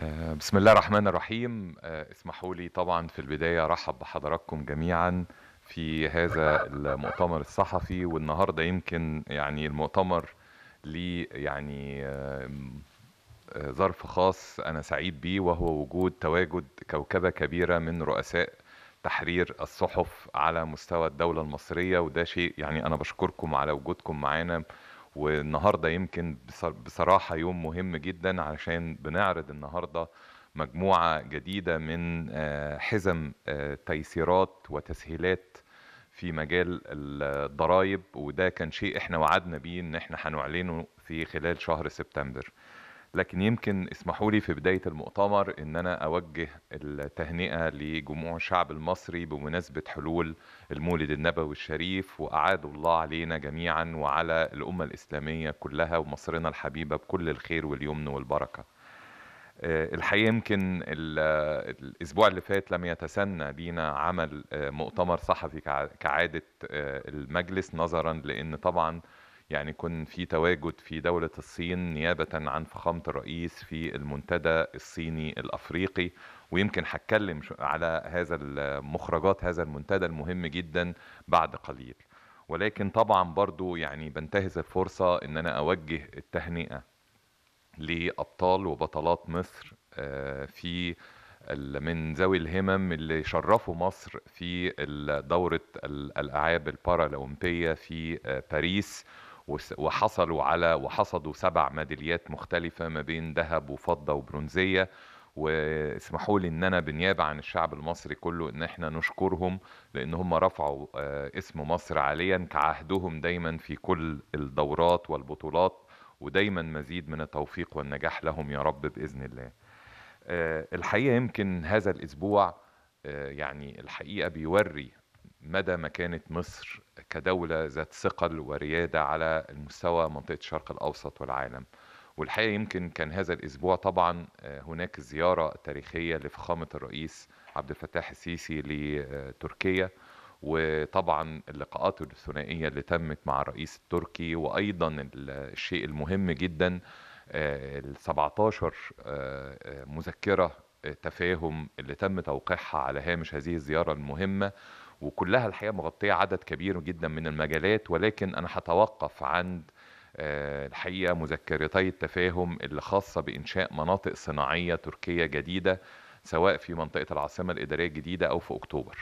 آه، بسم الله الرحمن الرحيم آه، اسمحوا لي طبعا في البداية رحب بحضراتكم جميعا في هذا المؤتمر الصحفي والنهاردة يمكن يعني المؤتمر ليه يعني آه، ظرف خاص أنا سعيد بيه وهو وجود تواجد كوكبة كبيرة من رؤساء تحرير الصحف على مستوى الدولة المصرية وده شيء يعني أنا بشكركم على وجودكم معانا والنهارده يمكن بصراحه يوم مهم جدا علشان بنعرض النهارده مجموعه جديده من آه، حزم آه، تيسيرات وتسهيلات في مجال الضرائب وده كان شيء احنا وعدنا بيه ان احنا هنعلنه في خلال شهر سبتمبر لكن يمكن اسمحوا لي في بدايه المؤتمر ان انا اوجه التهنئه لجموع الشعب المصري بمناسبه حلول المولد النبوي الشريف واعادوا الله علينا جميعا وعلى الامه الاسلاميه كلها ومصرنا الحبيبه بكل الخير واليمن والبركه. آه، الحقيقه يمكن الاسبوع اللي فات لم يتسنى لينا عمل آه، مؤتمر صحفي كعاده آه، المجلس نظرا لان طبعا يعني يكون في تواجد في دولة الصين نيابة عن فخامة الرئيس في المنتدى الصيني الأفريقي ويمكن هتكلم على هذا مخرجات هذا المنتدى المهم جدا بعد قليل ولكن طبعا برضو يعني بنتهز الفرصة ان انا اوجه التهنئة لابطال وبطلات مصر آه، في من ذوي الهمم اللي شرفوا مصر في دورة الألعاب البارالأولمبية في آه، باريس وحصلوا على وحصدوا سبع ميداليات مختلفة ما بين ذهب وفضة وبرونزية واسمحوا لي ان انا بالنيابه عن الشعب المصري كله ان احنا نشكرهم لان هم رفعوا آه، اسم مصر عاليا كعهدهم دايما في كل الدورات والبطولات ودايما مزيد من التوفيق والنجاح لهم يا رب باذن الله. آه، الحقيقه يمكن هذا الاسبوع آه، يعني الحقيقه بيوري مدى مكانة مصر كدولة ذات ثقل وريادة على المستوى منطقة الشرق الأوسط والعالم والحقيقة يمكن كان هذا الأسبوع طبعا آه، هناك زيارة تاريخية لفخامة الرئيس عبد الفتاح السيسي لتركيا وطبعا اللقاءات الثنائية اللي تمت مع الرئيس التركي وأيضا الشيء المهم جدا آه، ال 17 آه، مذكرة تفاهم اللي تم توقيعها على هامش هذه الزيارة المهمة وكلها الحقيقه مغطيه عدد كبير جدا من المجالات ولكن انا هتوقف عند آه، الحقيقه مذكرتي التفاهم اللي خاصه بانشاء مناطق صناعيه تركيه جديده سواء في منطقه العاصمه الاداريه الجديده او في اكتوبر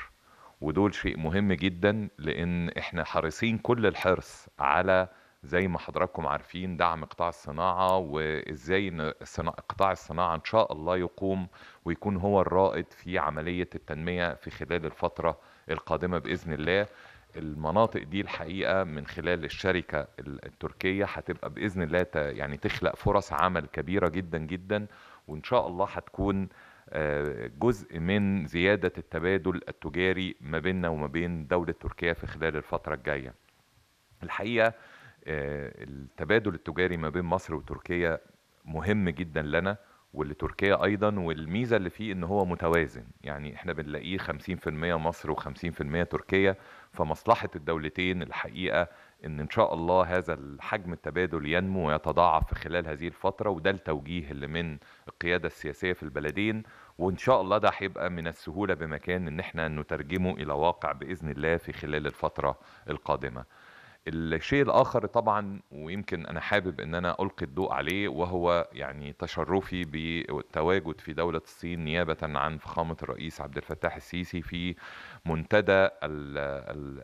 ودول شيء مهم جدا لان احنا حريصين كل الحرص على زي ما حضراتكم عارفين دعم قطاع الصناعه وازاي قطاع الصناعه ان شاء الله يقوم ويكون هو الرائد في عمليه التنميه في خلال الفتره القادمه باذن الله المناطق دي الحقيقه من خلال الشركه التركيه هتبقى باذن الله يعني تخلق فرص عمل كبيره جدا جدا وان شاء الله هتكون آه، جزء من زياده التبادل التجاري ما بيننا وما بين دوله تركيا في خلال الفتره الجايه. الحقيقه آه، التبادل التجاري ما بين مصر وتركيا مهم جدا لنا ولتركيا ايضا والميزه اللي فيه ان هو متوازن يعني احنا بنلاقيه 50% مصر و50% تركيا فمصلحه الدولتين الحقيقه ان ان شاء الله هذا الحجم التبادل ينمو ويتضاعف في خلال هذه الفتره وده التوجيه اللي من القياده السياسيه في البلدين وان شاء الله ده هيبقى من السهوله بمكان ان احنا نترجمه الى واقع باذن الله في خلال الفتره القادمه الشيء الاخر طبعا ويمكن انا حابب ان انا القي الضوء عليه وهو يعني تشرفي بالتواجد في دوله الصين نيابه عن فخامه الرئيس عبد الفتاح السيسي في منتدى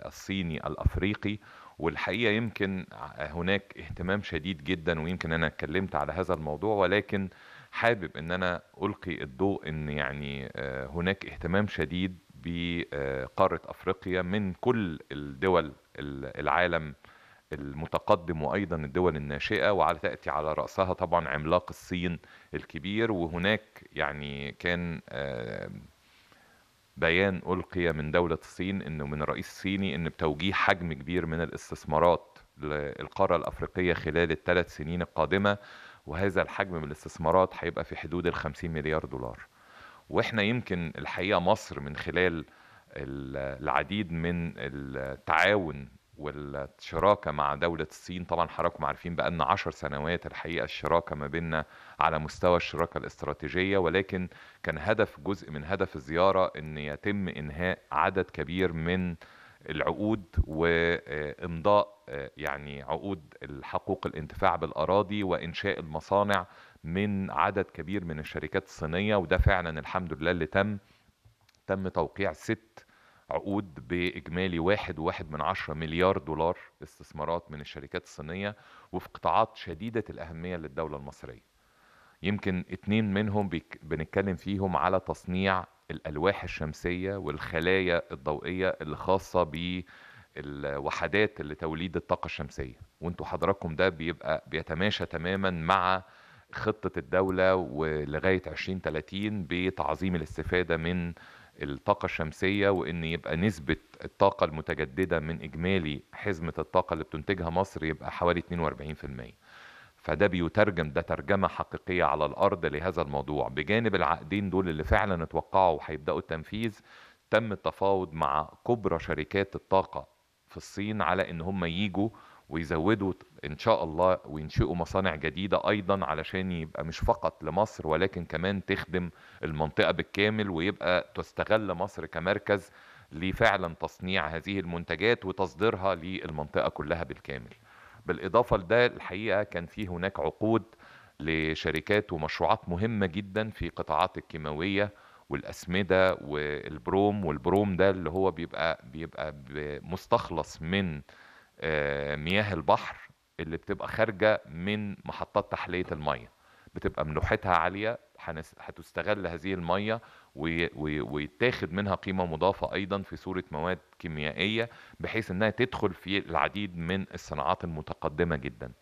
الصيني الافريقي والحقيقه يمكن هناك اهتمام شديد جدا ويمكن انا اتكلمت على هذا الموضوع ولكن حابب ان انا القي الضوء ان يعني آه، هناك اهتمام شديد بقاره افريقيا من كل الدول العالم المتقدم وايضا الدول الناشئه وعلى تاتي على راسها طبعا عملاق الصين الكبير وهناك يعني كان بيان القي من دوله الصين انه من رئيس صيني ان بتوجيه حجم كبير من الاستثمارات للقاره الافريقيه خلال الثلاث سنين القادمه وهذا الحجم من الاستثمارات هيبقى في حدود ال 50 مليار دولار واحنا يمكن الحقيقه مصر من خلال العديد من التعاون والشراكه مع دوله الصين طبعا حضراتكم عارفين بان عشر سنوات الحقيقه الشراكه ما بيننا على مستوى الشراكه الاستراتيجيه ولكن كان هدف جزء من هدف الزياره ان يتم انهاء عدد كبير من العقود وامضاء يعني عقود الحقوق الانتفاع بالاراضي وانشاء المصانع من عدد كبير من الشركات الصينيه وده فعلا الحمد لله اللي تم تم توقيع ست عقود بإجمالي واحد وواحد من عشرة مليار دولار استثمارات من الشركات الصينية وفي قطاعات شديدة الأهمية للدولة المصرية يمكن اتنين منهم بنتكلم فيهم على تصنيع الألواح الشمسية والخلايا الضوئية اللي خاصة اللي توليد الطاقة الشمسية وانتوا حضراتكم ده بيبقى بيتماشى تماما مع خطة الدولة ولغاية 2030 بتعظيم الاستفادة من الطاقة الشمسية وإن يبقى نسبة الطاقة المتجددة من إجمالي حزمة الطاقة اللي بتنتجها مصر يبقى حوالي 42% فده بيترجم ده ترجمة حقيقية على الأرض لهذا الموضوع بجانب العقدين دول اللي فعلا اتوقعوا وهيبدأوا التنفيذ تم التفاوض مع كبرى شركات الطاقة في الصين على إن هم ييجوا ويزودوا ان شاء الله وينشئوا مصانع جديده ايضا علشان يبقى مش فقط لمصر ولكن كمان تخدم المنطقه بالكامل ويبقى تستغل مصر كمركز لفعلا تصنيع هذه المنتجات وتصديرها للمنطقه كلها بالكامل. بالاضافه لده الحقيقه كان في هناك عقود لشركات ومشروعات مهمه جدا في قطاعات الكيماويه والاسمده والبروم والبروم ده اللي هو بيبقى بيبقى مستخلص من آه، مياه البحر اللي بتبقى خارجه من محطات تحليه الميه بتبقى ملوحتها عاليه هتستغل هذه الميه ويتاخد منها قيمه مضافه ايضا في صوره مواد كيميائيه بحيث انها تدخل في العديد من الصناعات المتقدمه جدا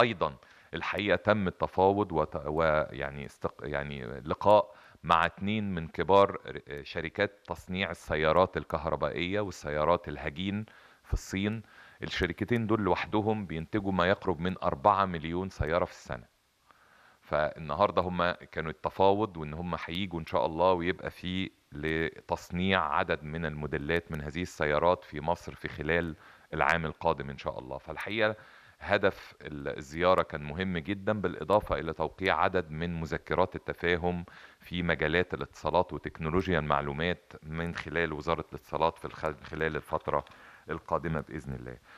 ايضا الحقيقه تم التفاوض ويعني استق... يعني لقاء مع اثنين من كبار آه، شركات تصنيع السيارات الكهربائيه والسيارات الهجين في الصين الشركتين دول لوحدهم بينتجوا ما يقرب من 4 مليون سيارة في السنة فالنهاردة هم كانوا التفاوض وان هم هيجوا ان شاء الله ويبقى في لتصنيع عدد من الموديلات من هذه السيارات في مصر في خلال العام القادم ان شاء الله فالحقيقة هدف الزيارة كان مهم جدا بالإضافة إلى توقيع عدد من مذكرات التفاهم في مجالات الاتصالات وتكنولوجيا المعلومات من خلال وزارة الاتصالات في خلال الفترة القادمة بإذن الله